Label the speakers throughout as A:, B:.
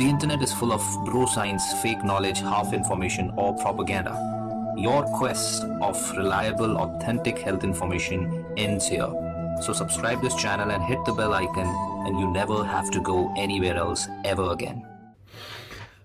A: The internet is full of bro science, fake knowledge, half information, or propaganda. Your quest of reliable, authentic health information ends here. So subscribe this channel and hit the bell icon and you never have to go anywhere else ever again.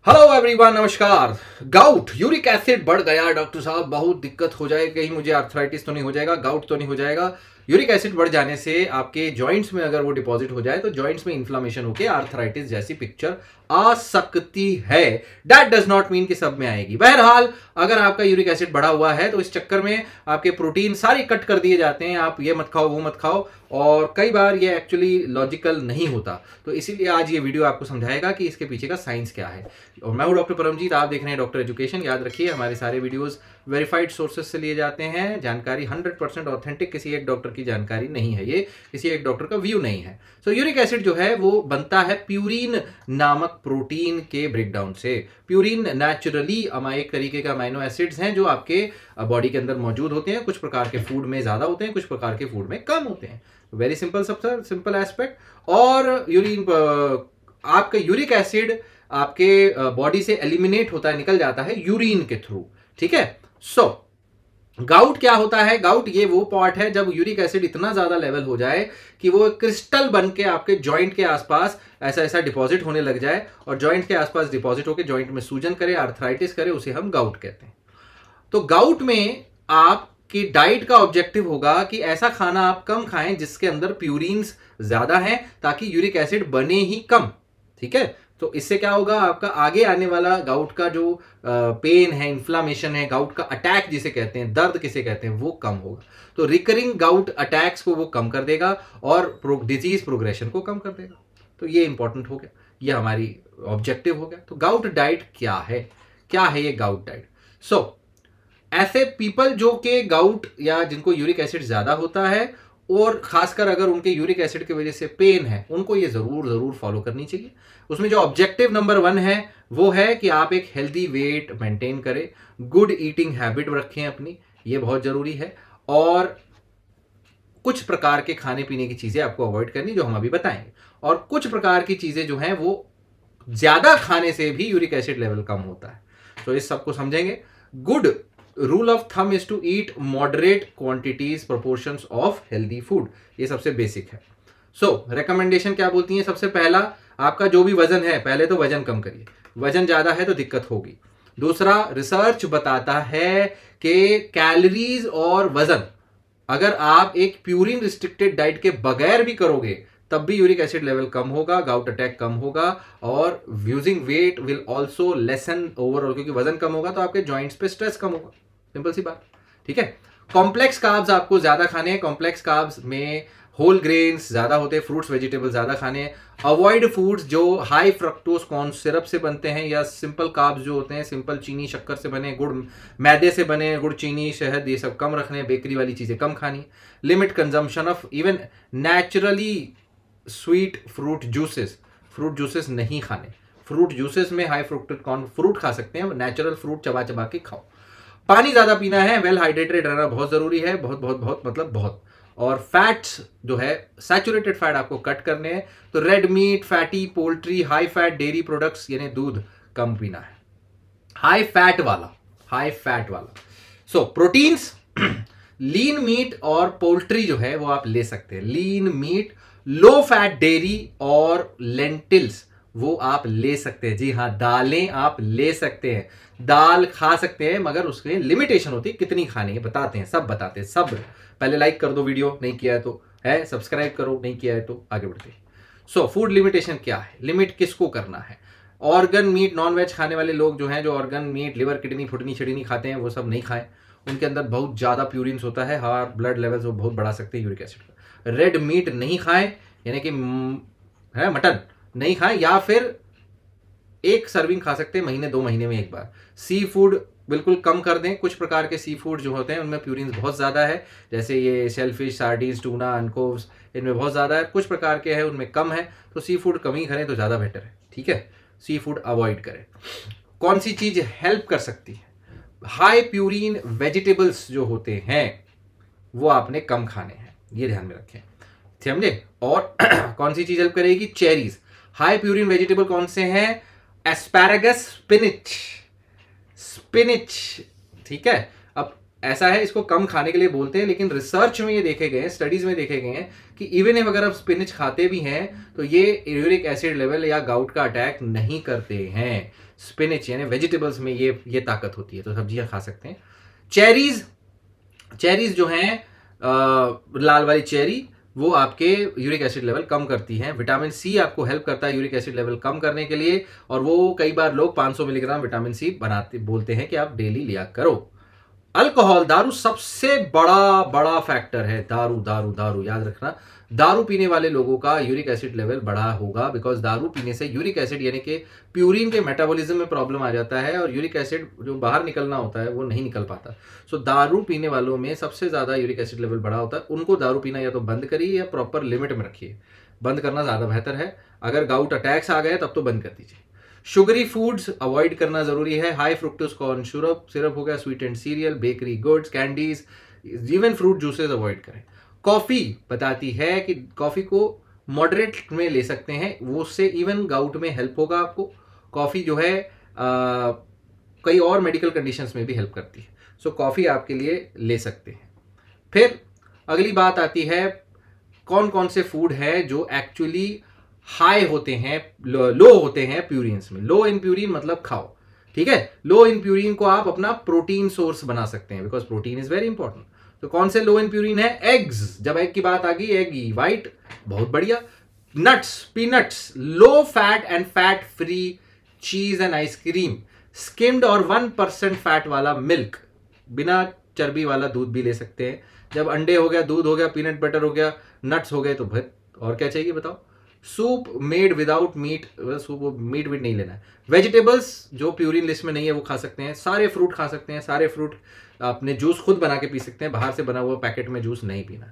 A: Hello everyone नमस्कार gout uric acid बढ़ गया doctor साहब बहुत दिक्कत हो जाएगी कहीं मुझे आर्थराइटिस तो नहीं हो जाएगा गाउट तो नहीं हो जाएगा यूरिक एसिड बढ़ जाने से आपके जॉइंट्स में अगर वो डिपॉजिट हो जाए तो जॉइंट्स में इन्फ्लामेशन होकर आर्थराइटिस जैसी पिक्चर आ सकती है डैट डज नॉट मीन कि सब में आएगी बहरहाल अगर आपका यूरिक एसिड बढ़ा हुआ है तो इस चक्कर में आपके प्रोटीन सारे कट कर दिए जाते हैं आप ये मत खाओ वो मत खाओ और कई बार ये एक्चुअली लॉजिकल नहीं होता तो इसीलिए आज ये वीडियो आपको समझाएगा कि इसके पीछे का साइंस क्या है और मैं हूँ डॉक्टर परमजीत आप देख रहे हैं डॉक्टर एजुकेशन याद रखिए हमारे सारे वीडियोस वेरीफाइड सोर्सेज से लिए जाते हैं जानकारी 100 परसेंट ऑथेंटिक किसी एक डॉक्टर की जानकारी नहीं है ये किसी एक डॉक्टर का व्यू नहीं है सो यूरिक एसिड जो है वो बनता है प्यूरिन नामक प्रोटीन के ब्रेकडाउन से प्यूरिन नेचुरली एक तरीके का अमाइनो एसिड्स हैं जो आपके बॉडी के अंदर मौजूद होते हैं कुछ प्रकार के फूड में ज़्यादा होते हैं कुछ प्रकार के फूड में कम होते हैं वेरी सिंपल सब सिंपल एस्पेक्ट और यूरिन आपका यूरिक एसिड आपके बॉडी से एलिमिनेट होता है निकल जाता है यूरिन के थ्रू ठीक है सो so, गाउट क्या होता है गाउट ये वो पार्ट है जब यूरिक एसिड इतना ज्यादा लेवल हो जाए कि वो क्रिस्टल बन के आपके जॉइंट के आसपास ऐसा ऐसा डिपॉजिट होने लग जाए और जॉइंट के आसपास डिपॉजिट होकर जॉइंट में सूजन करे आर्थराइटिस करे उसे हम गाउट कहते हैं तो गाउट में आपकी डाइट का ऑब्जेक्टिव होगा कि ऐसा खाना आप कम खाएं जिसके अंदर प्यूरिन ज्यादा है ताकि यूरिक एसिड बने ही कम ठीक है तो इससे क्या होगा आपका आगे आने वाला गाउट का जो पेन है इन्फ्लामेशन है गाउट का अटैक जिसे कहते हैं दर्द किसे कहते हैं वो कम होगा तो रिकरिंग गाउट अटैक्स को वो कम कर देगा और डिजीज प्रोग्रेशन को कम कर देगा तो ये इंपॉर्टेंट हो गया ये हमारी ऑब्जेक्टिव हो गया तो गाउट डाइट क्या है क्या है ये गाउट डाइट सो so, ऐसे पीपल जो के गाउट या जिनको यूरिक एसिड ज्यादा होता है और खासकर अगर उनके यूरिक एसिड की वजह से पेन है उनको ये जरूर जरूर फॉलो करनी चाहिए उसमें जो ऑब्जेक्टिव नंबर वन है वो है कि आप एक हेल्दी वेट मेंटेन करें गुड ईटिंग हैबिट रखें अपनी ये बहुत जरूरी है और कुछ प्रकार के खाने पीने की चीजें आपको अवॉइड करनी जो हम अभी बताएंगे और कुछ प्रकार की चीजें जो हैं वो ज्यादा खाने से भी यूरिक एसिड लेवल कम होता है तो इस सबको समझेंगे good rule of thumb is to eat moderate quantities proportions of healthy food ये सबसे बेसिक है सो so, रिकमेंडेशन क्या बोलती है सबसे पहला आपका जो भी वजन है पहले तो वजन कम करिए वजन ज्यादा है तो दिक्कत होगी दूसरा रिसर्च बताता है कि कैलोरीज और वजन अगर आप एक प्यूरिन रिस्ट्रिक्टेड डाइट के बगैर भी करोगे तब भी यूरिक एसिड लेवल कम होगा गाउट अटैक कम होगा और using weight will also lessen overall क्योंकि वजन कम होगा तो आपके जॉइंट्स पे स्ट्रेस कम होगा सिंपल सी बात ठीक है कॉम्प्लेक्स काब्स आपको ज़्यादा खाने हैं कॉम्प्लेक्स काब्स में होल ग्रेन्स ज़्यादा होते हैं फ्रूट्स वेजिटेबल ज़्यादा खाने हैं अवॉइड फूड्स जो हाई फ्रक्टोज कॉर्न सिरप से बनते हैं या सिंपल काब्स जो होते हैं सिंपल चीनी शक्कर से बने गुड़ मैदे से बने गुड़ चीनी शहद ये सब कम रखने बेकरी वाली चीज़ें कम खानी limit consumption of even naturally sweet fruit juices fruit juices नहीं खाने फ्रूट जूसेस में हाई फ्रुक्टेड कॉर्न फ्रूट खा सकते हैं नेचुरल फ्रूट चबा चबा के खाओ पानी ज़्यादा पीना है वेल हाइड्रेटेड रहना बहुत ज़रूरी है बहुत बहुत बहुत मतलब बहुत और फैट्स जो है सैचुरेटेड फैट आपको कट करने हैं तो red meat fatty poultry high fat dairy products यानी दूध कम पीना है हाई फैट वाला हाई फैट वाला सो प्रोटीन्स लीन मीट और पोल्ट्री जो है वो आप ले सकते हैं lean meat low fat dairy और लेंटिल्स वो आप ले सकते हैं जी हाँ दालें आप ले सकते हैं दाल खा सकते हैं मगर उसके लिमिटेशन होती है कितनी खानी है बताते हैं सब बताते हैं सब पहले लाइक कर दो वीडियो नहीं किया है तो है सब्सक्राइब करो नहीं किया है तो आगे बढ़ते सो फूड लिमिटेशन क्या है लिमिट किसको करना है ऑर्गन मीट नॉन वेज खाने वाले लोग जो हैं जो ऑर्गन मीट लिवर किडनी फुटनी छिडनी खाते हैं वो सब नहीं खाएं उनके अंदर बहुत ज़्यादा प्यूरिन्स होता है हार ब्लड लेवल्स वो बहुत बढ़ा सकते हैं यूरिक एसिड का रेड मीट नहीं खाएं यानी कि हम्म, है मटन नहीं खाएं या फिर एक सर्विंग खा सकते हैं महीने दो महीने में एक बार सी फूड बिल्कुल कम कर दें कुछ प्रकार के सी फूड जो होते हैं उनमें प्यूरिन बहुत ज़्यादा है जैसे ये सेलफिश सार्डीज टूना अनकोव्स इनमें बहुत ज़्यादा है कुछ प्रकार के हैं उनमें कम है तो सी फूड कम ही करें तो ज़्यादा बेटर है ठीक है सी फूड अवॉइड करें कौन सी चीज़ हेल्प कर सकती है हाई प्यूरिन वेजिटेबल्स जो होते हैं वो आपने कम खाने हैं ये ध्यान में रखें समझे और कौन सी चीज़ हेल्प करेगी चेरीज हाई प्यूरिन वेजिटेबल कौन से हैं एस्पैरागस स्पिनिच स्पिनिच ठीक है अब ऐसा है इसको कम खाने के लिए बोलते हैं लेकिन रिसर्च में ये देखे गए हैं स्टडीज में देखे गए हैं कि इवन इफ अगर आप स्पिनिच खाते भी हैं तो ये यूरिक एसिड लेवल या गाउट का अटैक नहीं करते हैं स्पिनिच यानी वेजिटेबल्स में ये ये ताकत होती है तो सब्जियां खा सकते हैं चेरीज चेरीज जो हैं लाल वाली चेरी वो आपके यूरिक एसिड लेवल कम करती हैं विटामिन सी आपको हेल्प करता है यूरिक एसिड लेवल कम करने के लिए और वो कई बार लोग 500 मिलीग्राम विटामिन सी बनाते बोलते हैं कि आप डेली लिया करो अल्कोहल दारू सबसे बड़ा बड़ा फैक्टर है दारू दारू दारू याद रखना दारू पीने वाले लोगों का यूरिक एसिड लेवल बढ़ा होगा बिकॉज दारू पीने से यूरिक एसिड यानी कि प्यूरिन के मेटाबॉलिज्म में प्रॉब्लम आ जाता है और यूरिक एसिड जो बाहर निकलना होता है वो नहीं निकल पाता सो so, दारू पीने वालों में सबसे ज़्यादा यूरिक एसिड लेवल बढ़ा होता है उनको दारू पीना या तो बंद करिए या प्रॉपर लिमिट में रखिए बंद करना ज़्यादा बेहतर है अगर गाउट अटैक्स आ गए तब तो बंद कर दीजिए शुगरी फूड्स अवॉइड करना जरूरी है high fructose corn syrup syrup हो गया sweet and cereal bakery goods candies even fruit juices avoid करें कॉफी बताती है कि कॉफी को मॉडरेट में ले सकते हैं वो उससे इवन गाउट में हेल्प होगा आपको कॉफी जो है आ, कई और मेडिकल कंडीशंस में भी हेल्प करती है सो so, कॉफी आपके लिए ले सकते हैं फिर अगली बात आती है कौन कौन से फूड है जो एक्चुअली हाई होते हैं लो होते हैं प्यूरिन्स में लो इन प्यूरिन मतलब खाओ ठीक है लो इन प्यूरिन को आप अपना प्रोटीन सोर्स बना सकते हैं because protein is very important तो कौन से लो इन प्यूरिन है एग्स जब एग की बात आ गई एग वाइट बहुत बढ़िया nuts peanuts low fat and fat free चीज एंड आइसक्रीम स्किम्ड और वन परसेंट फैट वाला मिल्क बिना चर्बी वाला दूध भी ले सकते हैं जब अंडे हो गया दूध हो गया पीनट बटर हो गया नट्स हो गए तो भर और क्या चाहिए बताओ soup made without meat soup meat वीट नहीं लेना है वेजिटेबल्स जो प्यूरिन लिस्ट में नहीं है वो खा सकते हैं सारे फ्रूट खा सकते हैं सारे फ्रूट अपने जूस खुद बना के पी सकते हैं बाहर से बना हुआ पैकेट में जूस नहीं पीना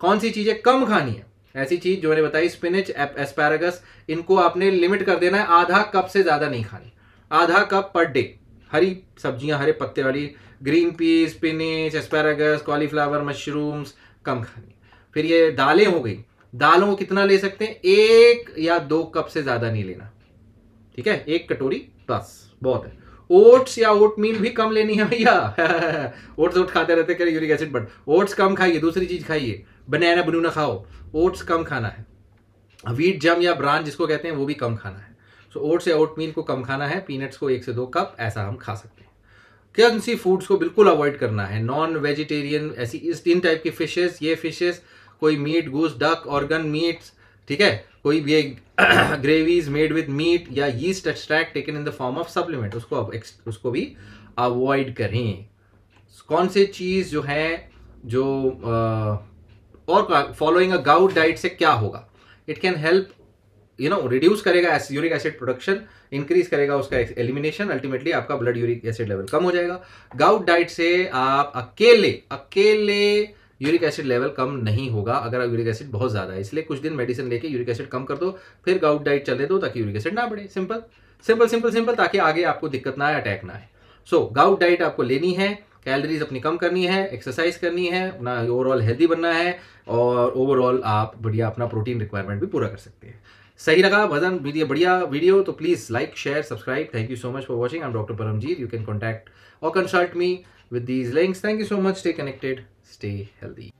A: कौन सी चीज़ें कम खानी है ऐसी चीज़ जो मैंने बताई स्पिनच एस्पैरागस इनको आपने लिमिट कर देना है आधा कप से ज़्यादा नहीं खानी आधा कप पर डे हरी सब्जियां हरे पत्ते वाली green peas spinach asparagus cauliflower mushrooms कम खानी फिर ये दालें हो गई दालों को कितना ले सकते हैं एक या दो कप से ज्यादा नहीं लेना ठीक है एक कटोरी बस बहुत है ओट्स या ओट मील भी कम लेनी है भैया ओट्स ओट खाते रहते करें यूरिक एसिड बट ओट्स कम खाइए दूसरी चीज खाइए बनाना बनूना खाओ ओट्स कम खाना है वीट जम या ब्रांच जिसको कहते हैं वो भी कम खाना है सो so, ओट्स या ओट मील को कम खाना है पीनट्स को एक से दो कप ऐसा हम खा सकते हैं कौन सी फूड्स को बिल्कुल अवॉइड करना है नॉन वेजिटेरियन ऐसी इस तीन टाइप की फिशेस ये फिशेज़ कोई meat goose duck organ meats ठीक है कोई भी ग्रेवीज मेड विद मीट या yeast extract taken in the form of supplement उसको आप उसको भी अवॉइड करें कौन से चीज जो है जो uh, और फॉलोइंग अ गाउट डाइट से क्या होगा it can help you know reduce करेगा यूरिक एसिड प्रोडक्शन इंक्रीज करेगा उसका एलिमिनेशन अल्टीमेटली आपका ब्लड यूरिक एसिड लेवल कम हो जाएगा गाउट डाइट से आप अकेले अकेले यूरिक एसिड लेवल कम नहीं होगा अगर यूरिक एसिड बहुत ज़्यादा है इसलिए कुछ दिन मेडिसिन लेके यूरिक एसिड कम कर दो फिर गाउट डाइट चले दो ताकि यूरिक एसिड ना बढ़े सिंपल सिंपल सिंपल सिंपल ताकि आगे आपको दिक्कत ना आए अटैक ना आए सो गाउट डाइट आपको लेनी है कैलोरीज अपनी कम करनी है एक्सरसाइज करनी है अपना ओवरऑल हेल्दी बनना है और ओवरऑल आप बढ़िया अपना प्रोटीन रिक्वायरमेंट भी पूरा कर सकते हैं सही लगा भजन मीडिया बढ़िया वीडियो तो please like share subscribe thank you so much for watching am doctor Paramjeet you can contact or consult me with these links thank you so much stay connected stay healthy